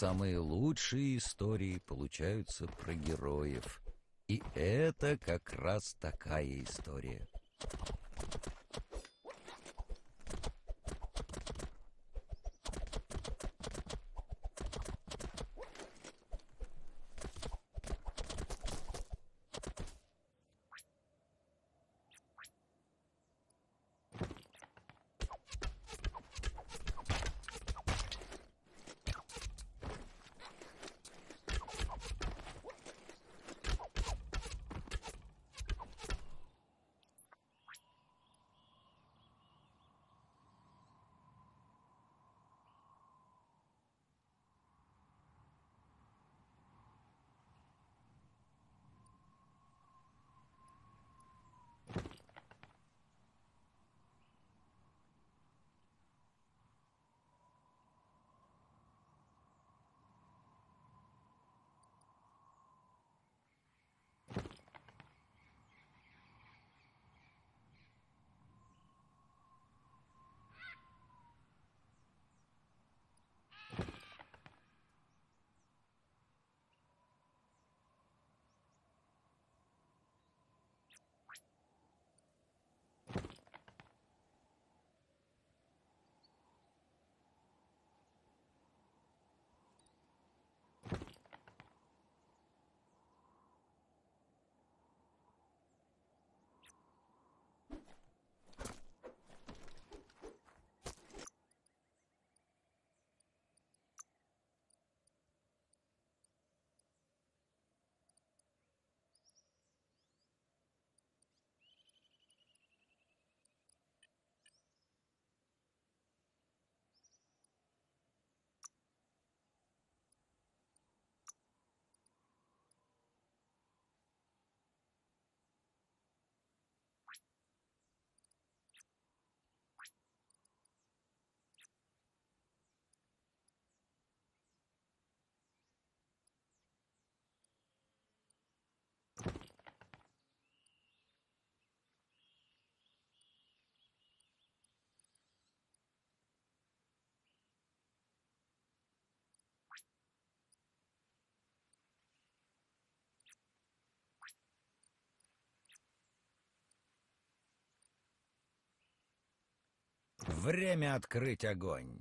Самые лучшие истории получаются про героев. И это как раз такая история. Время открыть огонь!